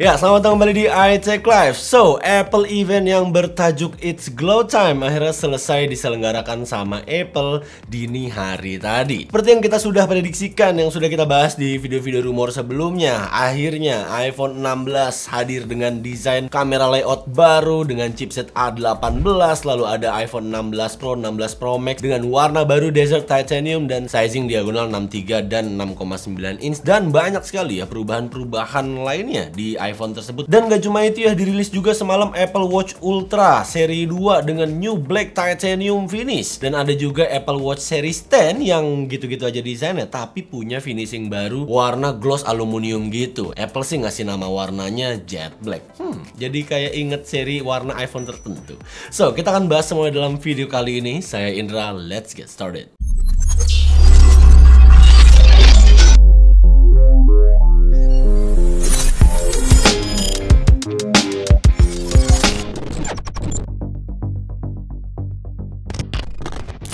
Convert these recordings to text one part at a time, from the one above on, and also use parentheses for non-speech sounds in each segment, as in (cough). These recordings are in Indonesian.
Ya, selamat datang kembali di iTech Live. So, Apple event yang bertajuk It's Glow Time akhirnya selesai diselenggarakan sama Apple dini hari tadi. Seperti yang kita sudah prediksikan, yang sudah kita bahas di video-video rumor sebelumnya, akhirnya iPhone 16 hadir dengan desain kamera layout baru dengan chipset A18, lalu ada iPhone 16 Pro, 16 Pro Max dengan warna baru Desert Titanium dan sizing diagonal 63 dan 6,9 inch dan banyak sekali ya perubahan-perubahan lainnya di iPhone tersebut. Dan gak cuma itu ya, dirilis juga semalam Apple Watch Ultra seri 2 dengan new black titanium finish. Dan ada juga Apple Watch Series 10 yang gitu-gitu aja desainnya, tapi punya finishing baru warna gloss aluminium gitu. Apple sih ngasih nama warnanya jet black. Hmm, jadi kayak inget seri warna iPhone tertentu. So, kita akan bahas semuanya dalam video kali ini. Saya Indra, let's get started.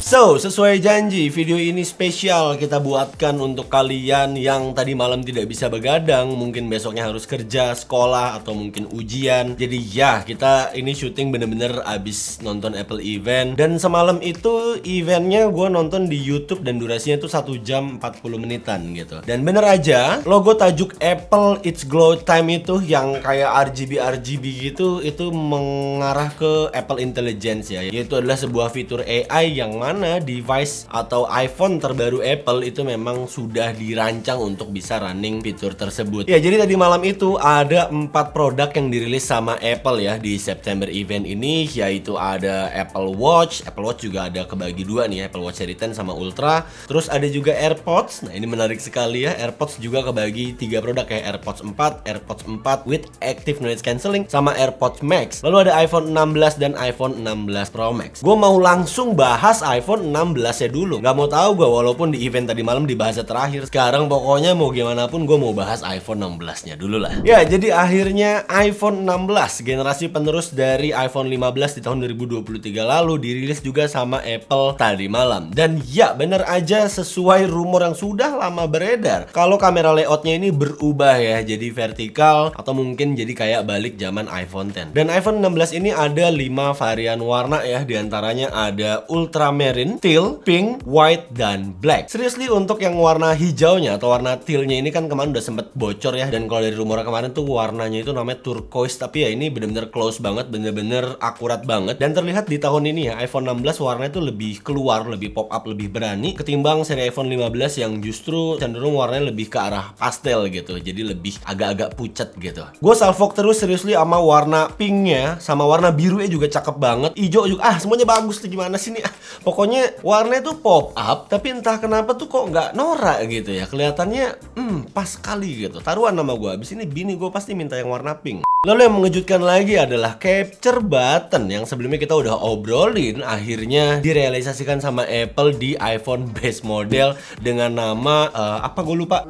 So, sesuai janji, video ini spesial kita buatkan untuk kalian yang tadi malam tidak bisa begadang, mungkin besoknya harus kerja, sekolah, atau mungkin ujian. Jadi ya, kita ini syuting bener-bener abis nonton Apple event. Dan semalam itu eventnya gue nonton di Youtube dan durasinya itu 1 jam 40 menitan gitu. Dan bener aja, logo tajuk Apple It's Glow Time itu yang kayak RGB-RGB gitu, itu mengarah ke Apple Intelligence ya. Yaitu adalah sebuah fitur AI yang mana karena device atau iPhone terbaru Apple itu memang sudah dirancang untuk bisa running fitur tersebut. Ya, jadi tadi malam itu ada empat produk yang dirilis sama Apple ya di September event ini, yaitu ada Apple Watch, Apple Watch juga ada kebagi dua nih, Apple Watch Series 10 sama Ultra. Terus ada juga AirPods. Nah, ini menarik sekali ya. AirPods juga kebagi tiga produk kayak AirPods 4, AirPods 4 with active noise cancelling sama AirPods Max. Lalu ada iPhone 16 dan iPhone 16 Pro Max. Gue mau langsung bahas iPhone iPhone 16 ya dulu. Gak mau tahu gue walaupun di event tadi malam di terakhir. Sekarang pokoknya mau gimana pun gue mau bahas iPhone 16-nya dulu lah. Ya, jadi akhirnya iPhone 16 generasi penerus dari iPhone 15 di tahun 2023 lalu dirilis juga sama Apple tadi malam. Dan ya, bener aja sesuai rumor yang sudah lama beredar. Kalau kamera layoutnya ini berubah ya, jadi vertikal atau mungkin jadi kayak balik zaman iPhone 10. Dan iPhone 16 ini ada 5 varian warna ya, diantaranya ada Ultra Mandarin, teal, pink, white, dan black. Seriously untuk yang warna hijaunya atau warna tealnya ini kan kemarin udah sempet bocor ya dan kalau dari rumor kemarin tuh warnanya itu namanya turquoise tapi ya ini bener-bener close banget, bener-bener akurat banget dan terlihat di tahun ini ya iPhone 16 warnanya itu lebih keluar, lebih pop up, lebih berani ketimbang seri iPhone 15 yang justru cenderung warnanya lebih ke arah pastel gitu jadi lebih agak-agak pucat gitu. Gue salvok terus seriously sama warna pinknya sama warna birunya juga cakep banget, Ijo juga ah semuanya bagus tuh gimana sih nih ah, pokoknya pokoknya warnanya tuh pop up tapi entah kenapa tuh kok nggak norak gitu ya kelihatannya hmm pas sekali gitu taruhan nama gue abis ini bini gue pasti minta yang warna pink Lalu yang mengejutkan lagi adalah capture button yang sebelumnya kita udah obrolin akhirnya direalisasikan sama Apple di iPhone base model dengan nama uh, apa gue lupa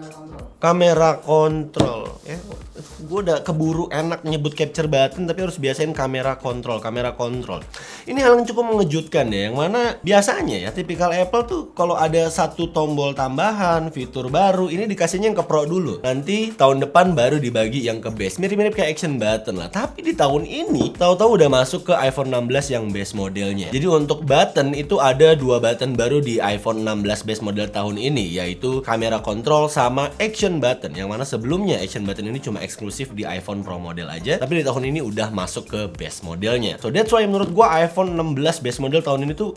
kamera kontrol ya gue udah keburu enak nyebut capture button tapi harus biasain kamera kontrol kamera kontrol ini hal yang cukup mengejutkan ya yang mana biasanya ya tipikal Apple tuh kalau ada satu tombol tambahan fitur baru ini dikasihnya yang ke Pro dulu nanti tahun depan baru dibagi yang ke base mirip-mirip kayak action button lah tapi di tahun ini tahu-tahu udah masuk ke iPhone 16 yang base modelnya jadi untuk button itu ada dua button baru di iPhone 16 base model tahun ini yaitu kamera kontrol sama action action button yang mana sebelumnya action button ini cuma eksklusif di iPhone Pro model aja tapi di tahun ini udah masuk ke base modelnya so that's why menurut gua iPhone 16 base model tahun ini tuh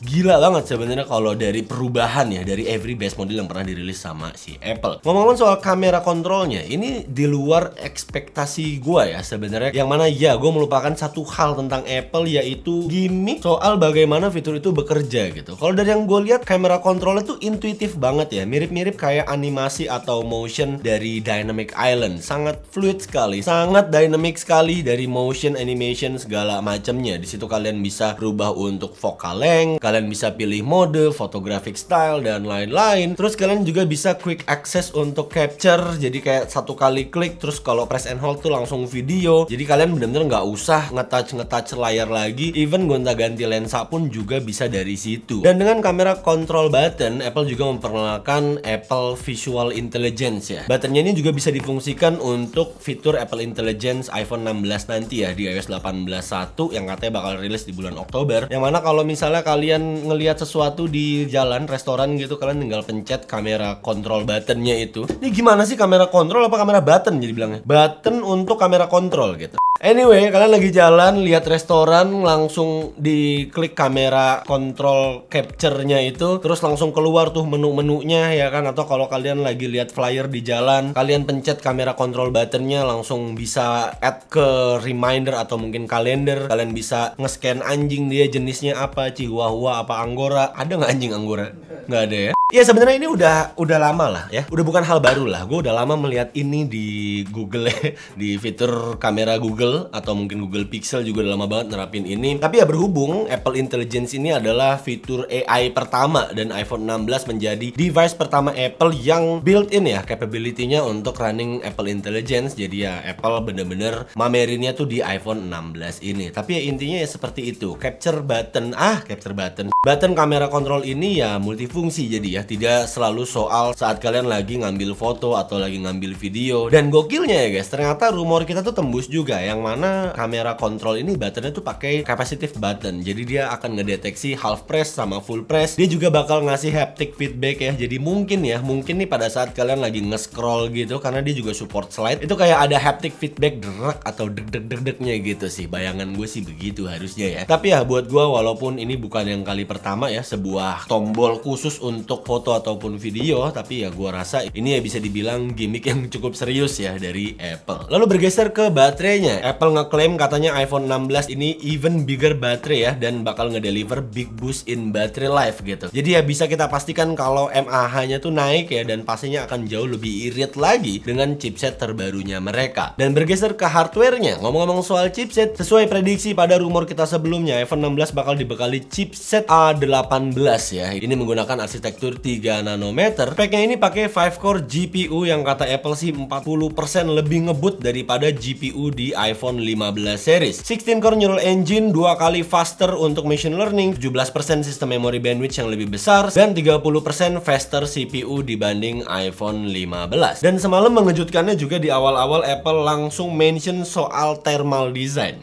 gila banget sebenarnya kalau dari perubahan ya dari every base model yang pernah dirilis sama si Apple. Ngomong-ngomong soal kamera kontrolnya, ini di luar ekspektasi gue ya sebenarnya. Yang mana ya gue melupakan satu hal tentang Apple yaitu gimmick soal bagaimana fitur itu bekerja gitu. Kalau dari yang gue lihat kamera kontrolnya tuh intuitif banget ya, mirip-mirip kayak animasi atau motion dari Dynamic Island. Sangat fluid sekali, sangat dynamic sekali dari motion animation segala macamnya. Di situ kalian bisa rubah untuk focal length, kalian bisa pilih mode, photographic style, dan lain-lain. Terus kalian juga bisa quick access untuk capture, jadi kayak satu kali klik, terus kalau press and hold tuh langsung video. Jadi kalian bener-bener nggak usah ngetouch-ngetouch layar lagi, even gonta-ganti lensa pun juga bisa dari situ. Dan dengan kamera control button, Apple juga memperkenalkan Apple Visual Intelligence ya. Buttonnya ini juga bisa difungsikan untuk fitur Apple Intelligence iPhone 16 nanti ya di iOS 18.1 yang katanya bakal rilis di bulan Oktober. Yang mana kalau misalnya kalian kalian ngelihat sesuatu di jalan restoran gitu kalian tinggal pencet kamera kontrol buttonnya itu ini gimana sih kamera kontrol apa kamera button jadi bilangnya button untuk kamera kontrol gitu Anyway, kalian lagi jalan, lihat restoran, langsung di klik kamera control capture-nya itu, terus langsung keluar tuh menu-menunya ya kan atau kalau kalian lagi lihat flyer di jalan, kalian pencet kamera control button-nya, langsung bisa add ke reminder atau mungkin kalender. Kalian bisa nge-scan anjing dia jenisnya apa, chihuahua apa anggora. Ada nggak anjing anggora? Nggak ada ya? Ya sebenarnya ini udah udah lama lah ya, udah bukan hal baru lah. Gue udah lama melihat ini di Google, (laughs) di fitur kamera Google Google atau mungkin Google Pixel juga udah lama banget nerapin ini. Tapi ya berhubung Apple Intelligence ini adalah fitur AI pertama dan iPhone 16 menjadi device pertama Apple yang built-in ya capability-nya untuk running Apple Intelligence. Jadi ya Apple bener-bener mamerinnya tuh di iPhone 16 ini. Tapi ya intinya ya seperti itu. Capture button ah, capture button. Button kamera kontrol ini ya multifungsi jadi ya tidak selalu soal saat kalian lagi ngambil foto atau lagi ngambil video. Dan gokilnya ya guys, ternyata rumor kita tuh tembus juga yang yang mana kamera kontrol ini baterainya tuh pakai capacitive button jadi dia akan ngedeteksi half press sama full press dia juga bakal ngasih haptic feedback ya jadi mungkin ya mungkin nih pada saat kalian lagi nge-scroll gitu karena dia juga support slide itu kayak ada haptic feedback derak atau deg deg deg degnya gitu sih bayangan gue sih begitu harusnya ya tapi ya buat gue walaupun ini bukan yang kali pertama ya sebuah tombol khusus untuk foto ataupun video tapi ya gue rasa ini ya bisa dibilang gimmick yang cukup serius ya dari Apple lalu bergeser ke baterainya Apple ngeklaim katanya iPhone 16 ini even bigger battery ya dan bakal ngedeliver big boost in battery life gitu. Jadi ya bisa kita pastikan kalau MAH-nya tuh naik ya dan pastinya akan jauh lebih irit lagi dengan chipset terbarunya mereka. Dan bergeser ke hardwarenya, Ngomong-ngomong soal chipset, sesuai prediksi pada rumor kita sebelumnya, iPhone 16 bakal dibekali chipset A18 ya. Ini menggunakan arsitektur 3 nanometer. Speknya ini pakai 5 core GPU yang kata Apple sih 40% lebih ngebut daripada GPU di iPhone iPhone 15 series. 16 core neural engine dua kali faster untuk machine learning, 17% sistem memori bandwidth yang lebih besar dan 30% faster CPU dibanding iPhone 15. Dan semalam mengejutkannya juga di awal-awal Apple langsung mention soal thermal design.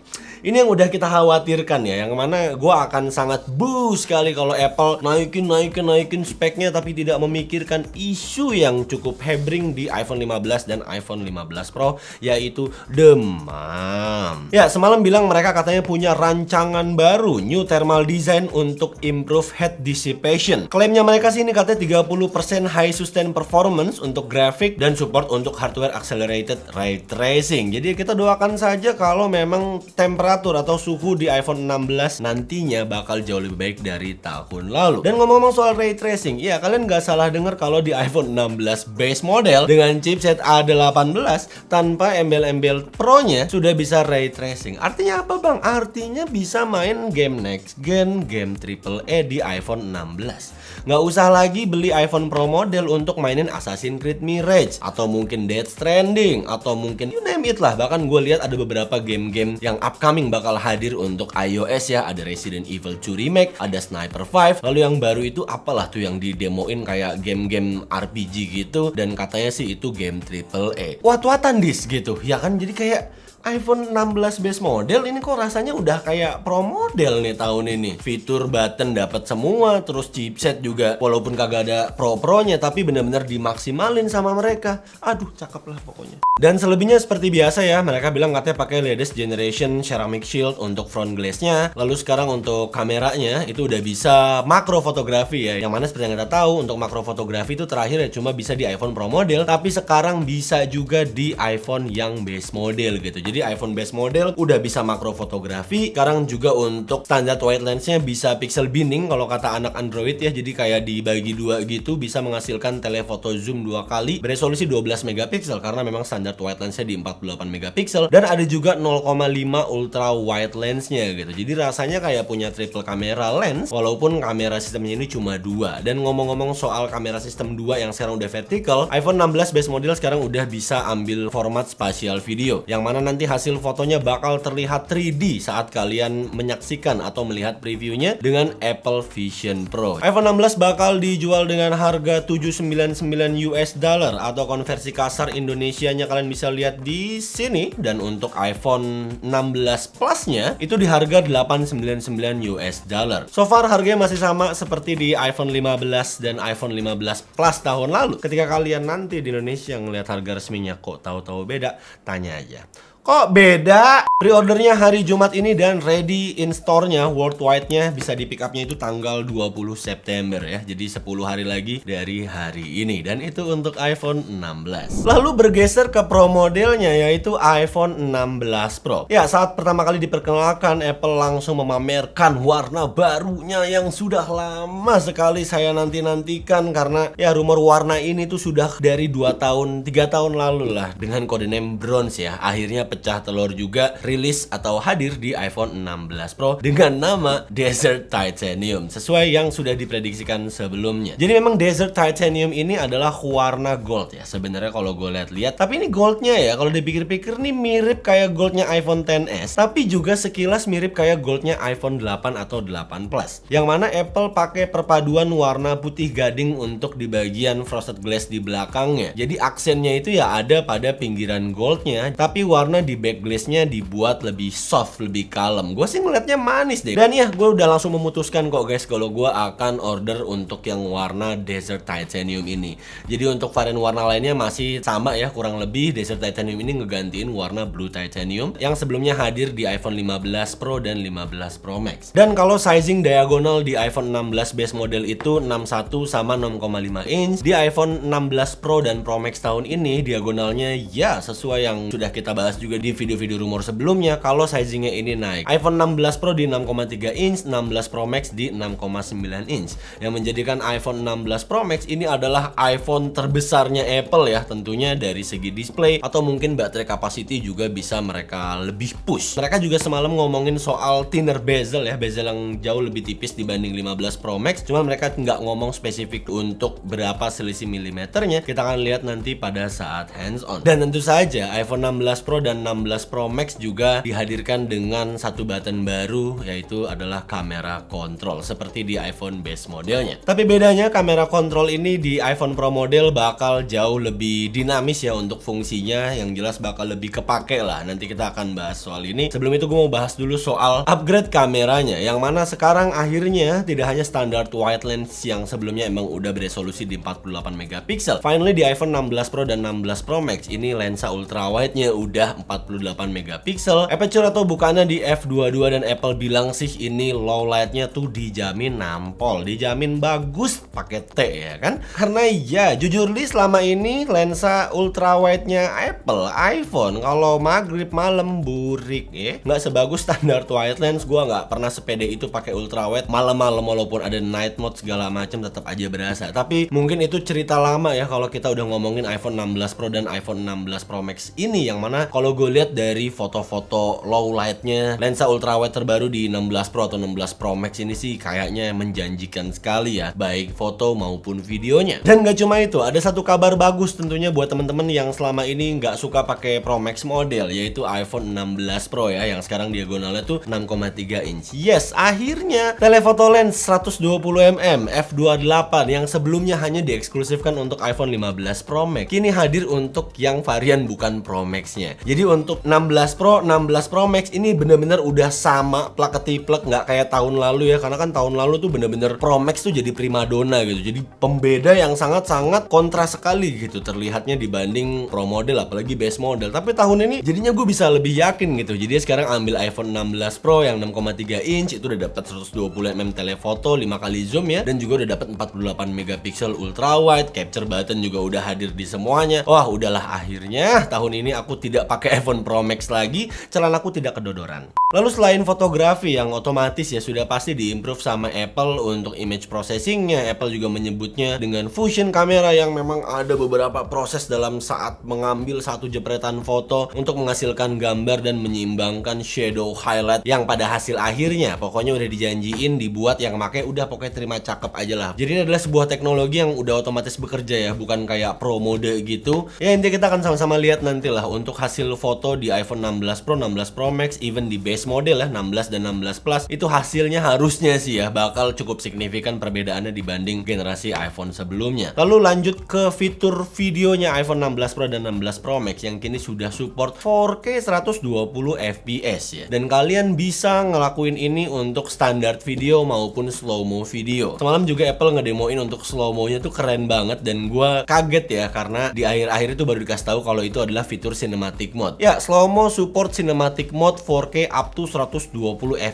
Ini yang udah kita khawatirkan ya, yang mana gue akan sangat boost sekali kalau Apple naikin, naikin, naikin speknya tapi tidak memikirkan isu yang cukup hebring di iPhone 15 dan iPhone 15 Pro, yaitu demam. Ya, semalam bilang mereka katanya punya rancangan baru, new thermal design untuk improve head dissipation. Klaimnya mereka sih ini katanya 30% high sustain performance untuk grafik dan support untuk hardware accelerated ray tracing. Jadi kita doakan saja kalau memang temperatur temperatur atau suhu di iPhone 16 nantinya bakal jauh lebih baik dari tahun lalu. Dan ngomong-ngomong soal ray tracing, ya kalian nggak salah dengar kalau di iPhone 16 base model dengan chipset A18 tanpa embel-embel Pro-nya sudah bisa ray tracing. Artinya apa bang? Artinya bisa main game next gen, game triple A e di iPhone 16. Nggak usah lagi beli iPhone Pro model untuk mainin Assassin's Creed Mirage atau mungkin Death Stranding atau mungkin you name it lah. Bahkan gue lihat ada beberapa game-game yang upcoming bakal hadir untuk iOS ya. Ada Resident Evil 2 Remake, ada Sniper 5. Lalu yang baru itu apalah tuh yang didemoin kayak game-game RPG gitu dan katanya sih itu game triple A. Wah watan dis gitu. Ya kan jadi kayak iPhone 16 base model ini kok rasanya udah kayak pro model nih tahun ini. Fitur button dapat semua, terus chipset juga walaupun kagak ada pro-pronya tapi bener-bener dimaksimalin sama mereka. Aduh, cakep lah pokoknya. Dan selebihnya seperti biasa ya, mereka bilang katanya pakai latest generation ceramic shield untuk front glass-nya. Lalu sekarang untuk kameranya itu udah bisa makro fotografi ya. Yang mana seperti yang kita tahu untuk makro fotografi itu terakhir ya cuma bisa di iPhone Pro model, tapi sekarang bisa juga di iPhone yang base model gitu. Jadi jadi iPhone base model udah bisa makro fotografi sekarang juga untuk standar wide lensnya bisa pixel binning kalau kata anak Android ya jadi kayak dibagi dua gitu bisa menghasilkan telefoto zoom dua kali beresolusi 12 megapiksel karena memang standar wide lensnya di 48 megapiksel dan ada juga 0,5 ultra wide lensnya gitu jadi rasanya kayak punya triple kamera lens walaupun kamera sistemnya ini cuma dua dan ngomong-ngomong soal kamera sistem dua yang sekarang udah vertikal iPhone 16 base model sekarang udah bisa ambil format spatial video yang mana nanti nanti hasil fotonya bakal terlihat 3D saat kalian menyaksikan atau melihat previewnya dengan Apple Vision Pro. iPhone 16 bakal dijual dengan harga 799 US dollar atau konversi kasar Indonesianya kalian bisa lihat di sini dan untuk iPhone 16 plus itu di harga 899 US dollar. So far harganya masih sama seperti di iPhone 15 dan iPhone 15 Plus tahun lalu. Ketika kalian nanti di Indonesia ngelihat harga resminya kok tahu-tahu beda, tanya aja. Kok beda? Pre-ordernya hari Jumat ini dan ready in store-nya worldwide-nya bisa di pick up-nya itu tanggal 20 September ya. Jadi 10 hari lagi dari hari ini dan itu untuk iPhone 16. Lalu bergeser ke pro modelnya yaitu iPhone 16 Pro. Ya, saat pertama kali diperkenalkan Apple langsung memamerkan warna barunya yang sudah lama sekali saya nanti-nantikan karena ya rumor warna ini tuh sudah dari 2 tahun, 3 tahun lalu lah dengan kode name bronze ya. Akhirnya pecah telur juga rilis atau hadir di iPhone 16 Pro dengan nama Desert Titanium sesuai yang sudah diprediksikan sebelumnya. Jadi memang Desert Titanium ini adalah warna gold ya sebenarnya kalau gue lihat-lihat. Tapi ini goldnya ya kalau dipikir-pikir nih mirip kayak goldnya iPhone XS tapi juga sekilas mirip kayak goldnya iPhone 8 atau 8 Plus. Yang mana Apple pakai perpaduan warna putih gading untuk di bagian frosted glass di belakangnya. Jadi aksennya itu ya ada pada pinggiran goldnya tapi warna di nya dibuat lebih soft, lebih kalem. Gue sih ngeliatnya manis deh. Dan ya, gue udah langsung memutuskan kok guys kalau gue akan order untuk yang warna Desert Titanium ini. Jadi untuk varian warna lainnya masih sama ya, kurang lebih Desert Titanium ini ngegantiin warna Blue Titanium yang sebelumnya hadir di iPhone 15 Pro dan 15 Pro Max. Dan kalau sizing diagonal di iPhone 16 base model itu 61 sama 6,5 inch, di iPhone 16 Pro dan Pro Max tahun ini diagonalnya ya sesuai yang sudah kita bahas juga juga di video-video rumor sebelumnya kalau sizingnya ini naik. iPhone 16 Pro di 6,3 inch, 16 Pro Max di 6,9 inch. Yang menjadikan iPhone 16 Pro Max ini adalah iPhone terbesarnya Apple ya tentunya dari segi display atau mungkin baterai capacity juga bisa mereka lebih push. Mereka juga semalam ngomongin soal thinner bezel ya, bezel yang jauh lebih tipis dibanding 15 Pro Max. Cuman mereka nggak ngomong spesifik untuk berapa selisih milimeternya. Kita akan lihat nanti pada saat hands on. Dan tentu saja iPhone 16 Pro dan 16 Pro Max juga dihadirkan dengan satu button baru yaitu adalah kamera kontrol seperti di iPhone base modelnya. Tapi bedanya kamera kontrol ini di iPhone Pro model bakal jauh lebih dinamis ya untuk fungsinya yang jelas bakal lebih kepake lah. Nanti kita akan bahas soal ini. Sebelum itu gue mau bahas dulu soal upgrade kameranya yang mana sekarang akhirnya tidak hanya standar wide lens yang sebelumnya emang udah beresolusi di 48 megapiksel. Finally di iPhone 16 Pro dan 16 Pro Max ini lensa ultrawide-nya udah 48 megapiksel. Aperture atau bukannya di f22 dan Apple bilang sih ini low lightnya tuh dijamin nampol, dijamin bagus pakai T ya kan? Karena ya jujur li selama ini lensa ultra wide-nya Apple iPhone kalau maghrib malam burik ya nggak sebagus standar wide lens gua nggak pernah sepede itu pakai ultra wide malam-malam walaupun ada night mode segala macam tetap aja berasa tapi mungkin itu cerita lama ya kalau kita udah ngomongin iPhone 16 Pro dan iPhone 16 Pro Max ini yang mana kalau gue lihat dari foto-foto low lightnya lensa ultrawide terbaru di 16 Pro atau 16 Pro Max ini sih kayaknya menjanjikan sekali ya baik foto maupun videonya dan gak cuma itu ada satu kabar bagus tentunya buat temen-temen yang selama ini nggak suka pakai Pro Max model yaitu iPhone 16 Pro ya yang sekarang diagonalnya tuh 6,3 inch yes akhirnya telefoto lens 120mm f2.8 yang sebelumnya hanya dieksklusifkan untuk iPhone 15 Pro Max kini hadir untuk yang varian bukan Pro Max nya jadi untuk 16 Pro, 16 Pro Max ini bener-bener udah sama plak ketiplek nggak kayak tahun lalu ya karena kan tahun lalu tuh bener-bener Pro Max tuh jadi primadona gitu. Jadi pembeda yang sangat-sangat kontras sekali gitu terlihatnya dibanding Pro model apalagi base model. Tapi tahun ini jadinya gue bisa lebih yakin gitu. Jadi sekarang ambil iPhone 16 Pro yang 6,3 inch itu udah dapat 120 mm telefoto 5 kali zoom ya dan juga udah dapat 48 megapiksel ultra wide, capture button juga udah hadir di semuanya. Wah, udahlah akhirnya tahun ini aku tidak pakai iPhone Pro Max lagi, celanaku tidak kedodoran. Lalu selain fotografi yang otomatis ya sudah pasti diimprove sama Apple untuk image processingnya Apple juga menyebutnya dengan fusion kamera yang memang ada beberapa proses dalam saat mengambil satu jepretan foto untuk menghasilkan gambar dan menyeimbangkan shadow highlight yang pada hasil akhirnya pokoknya udah dijanjiin dibuat yang make udah pokoknya terima cakep aja lah jadi ini adalah sebuah teknologi yang udah otomatis bekerja ya bukan kayak pro mode gitu ya intinya kita akan sama-sama lihat nantilah untuk hasil foto di iPhone 16 Pro 16 Pro Max even di base base model ya 16 dan 16 Plus itu hasilnya harusnya sih ya bakal cukup signifikan perbedaannya dibanding generasi iPhone sebelumnya. Lalu lanjut ke fitur videonya iPhone 16 Pro dan 16 Pro Max yang kini sudah support 4K 120 fps ya. Dan kalian bisa ngelakuin ini untuk standar video maupun slow mo video. Semalam juga Apple ngedemoin untuk slow mo-nya tuh keren banget dan gue kaget ya karena di akhir-akhir itu baru dikasih tahu kalau itu adalah fitur cinematic mode. Ya, slow mo support cinematic mode 4K up waktu 120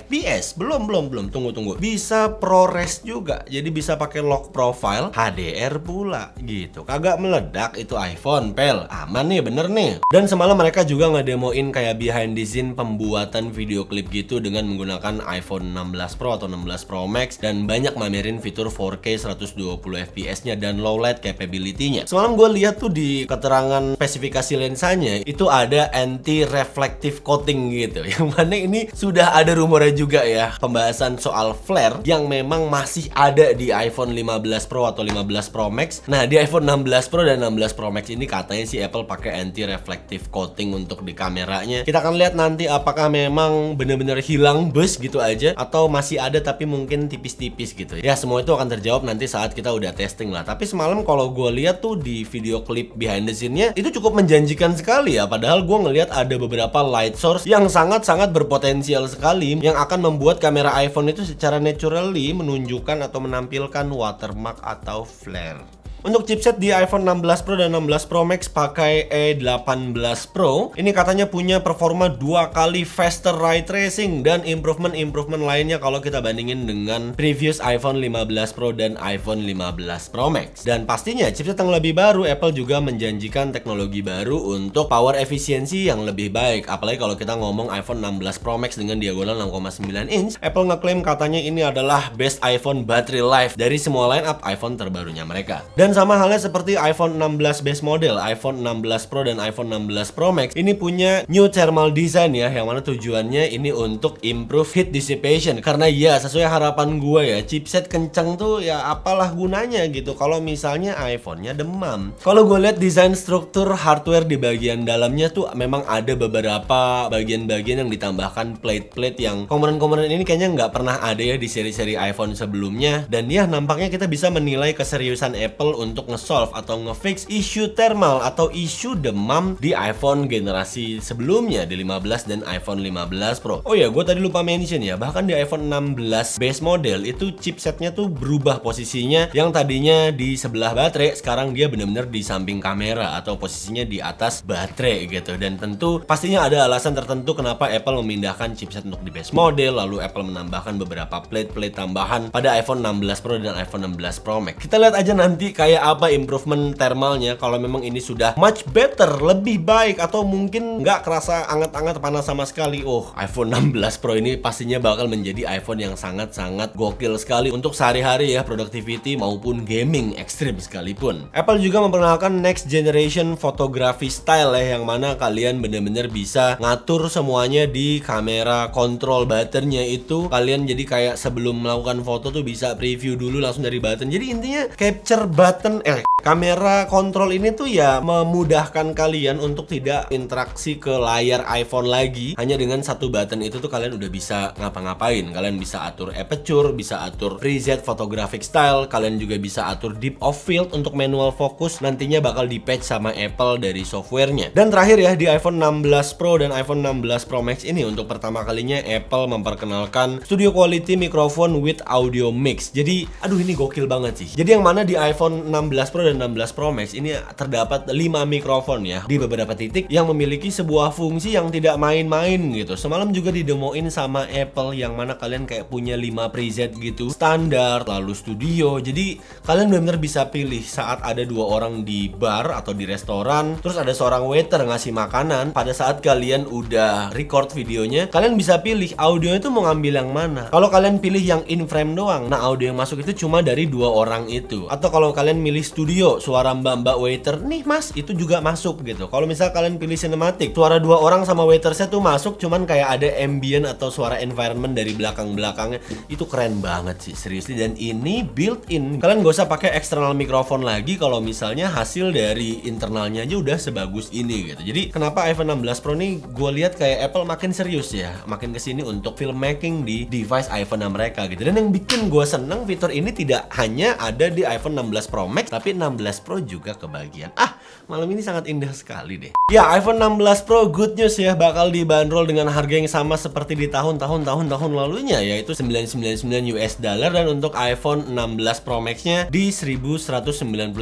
fps. Belum, belum, belum. Tunggu, tunggu. Bisa ProRes juga. Jadi bisa pakai lock profile HDR pula gitu. Kagak meledak itu iPhone, pel. Aman nih, bener nih. Dan semalam mereka juga nggak ngedemoin kayak behind the scene pembuatan video klip gitu dengan menggunakan iPhone 16 Pro atau 16 Pro Max dan banyak mamerin fitur 4K 120 fps-nya dan low light capability-nya. Semalam gue lihat tuh di keterangan spesifikasi lensanya itu ada anti reflective coating gitu. (laughs) Yang mana ini sudah ada rumornya juga ya pembahasan soal flare yang memang masih ada di iPhone 15 Pro atau 15 Pro Max. Nah, di iPhone 16 Pro dan 16 Pro Max ini katanya si Apple pakai anti reflective coating untuk di kameranya. Kita akan lihat nanti apakah memang benar-benar hilang bus gitu aja atau masih ada tapi mungkin tipis-tipis gitu. Ya, semua itu akan terjawab nanti saat kita udah testing lah. Tapi semalam kalau gue lihat tuh di video klip behind the scene-nya itu cukup menjanjikan sekali ya. Padahal gue ngelihat ada beberapa light source yang sangat-sangat berpengaruh potensial sekali yang akan membuat kamera iPhone itu secara naturally menunjukkan atau menampilkan watermark atau flare. Untuk chipset di iPhone 16 Pro dan 16 Pro Max pakai e a 18 Pro. Ini katanya punya performa dua kali faster ray tracing dan improvement-improvement lainnya kalau kita bandingin dengan previous iPhone 15 Pro dan iPhone 15 Pro Max. Dan pastinya chipset yang lebih baru Apple juga menjanjikan teknologi baru untuk power efisiensi yang lebih baik. Apalagi kalau kita ngomong iPhone 16 Pro Max dengan diagonal 6,9 inch, Apple ngeklaim katanya ini adalah best iPhone battery life dari semua lineup iPhone terbarunya mereka. Dan sama halnya seperti iPhone 16 base model, iPhone 16 Pro dan iPhone 16 Pro Max ini punya new thermal design ya, yang mana tujuannya ini untuk improve heat dissipation. Karena ya sesuai harapan gue ya, chipset kenceng tuh ya apalah gunanya gitu kalau misalnya iPhone-nya demam. Kalau gue lihat desain struktur hardware di bagian dalamnya tuh memang ada beberapa bagian-bagian yang ditambahkan plate-plate yang komponen-komponen ini kayaknya nggak pernah ada ya di seri-seri iPhone sebelumnya. Dan ya nampaknya kita bisa menilai keseriusan Apple untuk nge-solve atau nge-fix isu thermal atau isu demam di iPhone generasi sebelumnya di 15 dan iPhone 15 Pro. Oh ya, gue tadi lupa mention ya, bahkan di iPhone 16 base model itu chipsetnya tuh berubah posisinya yang tadinya di sebelah baterai, sekarang dia bener-bener di samping kamera atau posisinya di atas baterai gitu. Dan tentu pastinya ada alasan tertentu kenapa Apple memindahkan chipset untuk di base model, lalu Apple menambahkan beberapa plate-plate tambahan pada iPhone 16 Pro dan iPhone 16 Pro Max. Kita lihat aja nanti kayak kayak apa improvement thermalnya kalau memang ini sudah much better, lebih baik atau mungkin nggak kerasa anget-anget panas sama sekali. Oh, iPhone 16 Pro ini pastinya bakal menjadi iPhone yang sangat-sangat gokil sekali untuk sehari-hari ya productivity maupun gaming ekstrim sekalipun. Apple juga memperkenalkan next generation photography style ya yang mana kalian bener-bener bisa ngatur semuanya di kamera control buttonnya itu kalian jadi kayak sebelum melakukan foto tuh bisa preview dulu langsung dari button jadi intinya capture button button eh kamera kontrol ini tuh ya memudahkan kalian untuk tidak interaksi ke layar iPhone lagi. Hanya dengan satu button itu tuh kalian udah bisa ngapa-ngapain. Kalian bisa atur aperture, bisa atur preset photographic style, kalian juga bisa atur deep of field untuk manual fokus nantinya bakal di patch sama Apple dari softwarenya. Dan terakhir ya di iPhone 16 Pro dan iPhone 16 Pro Max ini untuk pertama kalinya Apple memperkenalkan studio quality microphone with audio mix. Jadi aduh ini gokil banget sih. Jadi yang mana di iPhone 16 Pro dan 16 Pro Max ini terdapat 5 mikrofon ya di beberapa titik yang memiliki sebuah fungsi yang tidak main-main gitu. Semalam juga didemoin sama Apple yang mana kalian kayak punya 5 preset gitu, standar, lalu studio. Jadi kalian benar-benar bisa pilih saat ada dua orang di bar atau di restoran, terus ada seorang waiter ngasih makanan pada saat kalian udah record videonya, kalian bisa pilih audio itu mau ngambil yang mana. Kalau kalian pilih yang in frame doang, nah audio yang masuk itu cuma dari dua orang itu. Atau kalau kalian kalian milih studio, suara mbak-mbak waiter, nih mas, itu juga masuk gitu. Kalau misal kalian pilih cinematic, suara dua orang sama waiter saya tuh masuk, cuman kayak ada ambient atau suara environment dari belakang-belakangnya. Itu keren banget sih, serius Dan ini built-in. Kalian gak usah pakai eksternal mikrofon lagi kalau misalnya hasil dari internalnya aja udah sebagus ini gitu. Jadi kenapa iPhone 16 Pro nih gue lihat kayak Apple makin serius ya, makin kesini untuk filmmaking di device iPhone mereka gitu. Dan yang bikin gue seneng fitur ini tidak hanya ada di iPhone 16 Pro Pro Max tapi 16 Pro juga kebagian. Ah, malam ini sangat indah sekali deh. Ya, iPhone 16 Pro good news ya bakal dibanderol dengan harga yang sama seperti di tahun-tahun tahun-tahun lalunya yaitu 999 US dollar dan untuk iPhone 16 Pro Max-nya di 1199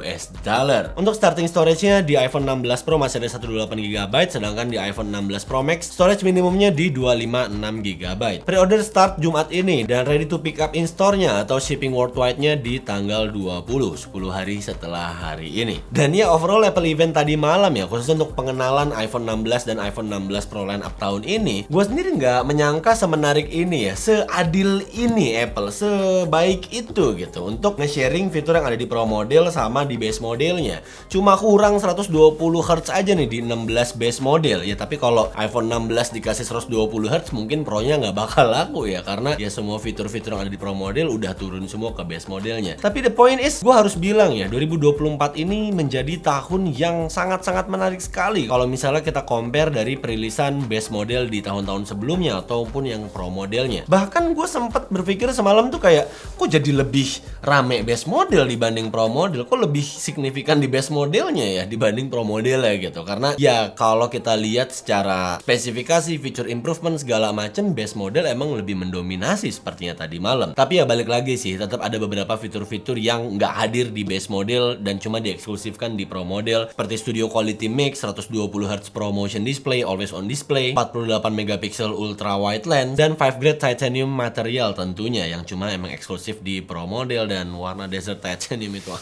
US dollar. Untuk starting storage-nya di iPhone 16 Pro masih ada 128 GB sedangkan di iPhone 16 Pro Max storage minimumnya di 256 GB. Pre-order start Jumat ini dan ready to pick up in store-nya atau shipping worldwide-nya di tanggal 20 10 hari setelah hari ini. Dan dan ya overall Apple event tadi malam ya khusus untuk pengenalan iPhone 16 dan iPhone 16 Pro line up tahun ini gue sendiri nggak menyangka semenarik ini ya seadil ini Apple sebaik itu gitu untuk nge-sharing fitur yang ada di Pro model sama di base modelnya cuma kurang 120 Hz aja nih di 16 base model ya tapi kalau iPhone 16 dikasih 120 Hz mungkin Pro-nya nggak bakal laku ya karena ya semua fitur-fitur yang ada di Pro model udah turun semua ke base modelnya tapi the point is gue harus bilang ya 2024 ini menjadi menjadi tahun yang sangat-sangat menarik sekali kalau misalnya kita compare dari perilisan base model di tahun-tahun sebelumnya ataupun yang pro modelnya. Bahkan gue sempat berpikir semalam tuh kayak kok jadi lebih rame base model dibanding pro model, kok lebih signifikan di base modelnya ya dibanding pro model ya gitu. Karena ya kalau kita lihat secara spesifikasi, feature improvement segala macam base model emang lebih mendominasi sepertinya tadi malam. Tapi ya balik lagi sih, tetap ada beberapa fitur-fitur yang nggak hadir di base model dan cuma dieksklusifkan dengan di Pro model seperti Studio Quality Mix, 120Hz Motion Display, Always On Display, 48MP Ultra Wide Lens, dan 5 Grade Titanium material tentunya yang cuma emang eksklusif di Pro model dan warna Desert Titanium itu (laughs)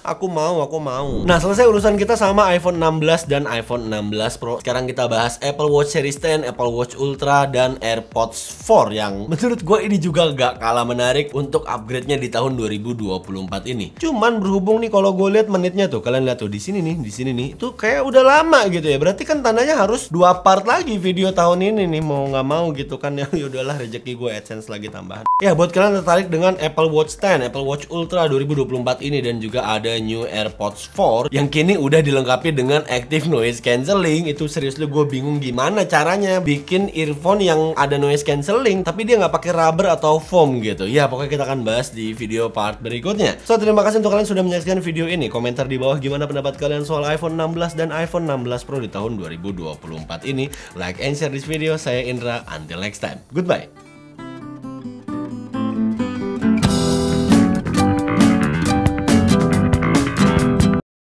aku mau, aku mau nah selesai urusan kita sama iPhone 16 dan iPhone 16 Pro sekarang kita bahas Apple Watch Series 10, Apple Watch Ultra, dan AirPods 4 yang menurut gue ini juga gak kalah menarik untuk upgrade-nya di tahun 2024 ini cuman berhubung nih kalau gue lihat menitnya tuh kalian kalian lihat tuh di sini nih, di sini nih, itu kayak udah lama gitu ya. Berarti kan tandanya harus dua part lagi video tahun ini nih mau nggak mau gitu kan (laughs) ya. udahlah rezeki gue AdSense lagi tambahan. Ya buat kalian tertarik dengan Apple Watch 10, Apple Watch Ultra 2024 ini dan juga ada new AirPods 4 yang kini udah dilengkapi dengan active noise cancelling. Itu serius lu gue bingung gimana caranya bikin earphone yang ada noise cancelling tapi dia nggak pakai rubber atau foam gitu. Ya pokoknya kita akan bahas di video part berikutnya. So terima kasih untuk kalian sudah menyaksikan video ini. Komentar di bawah gimana gimana pendapat kalian soal iPhone 16 dan iPhone 16 Pro di tahun 2024 ini. Like and share this video. Saya Indra. Until next time. Goodbye.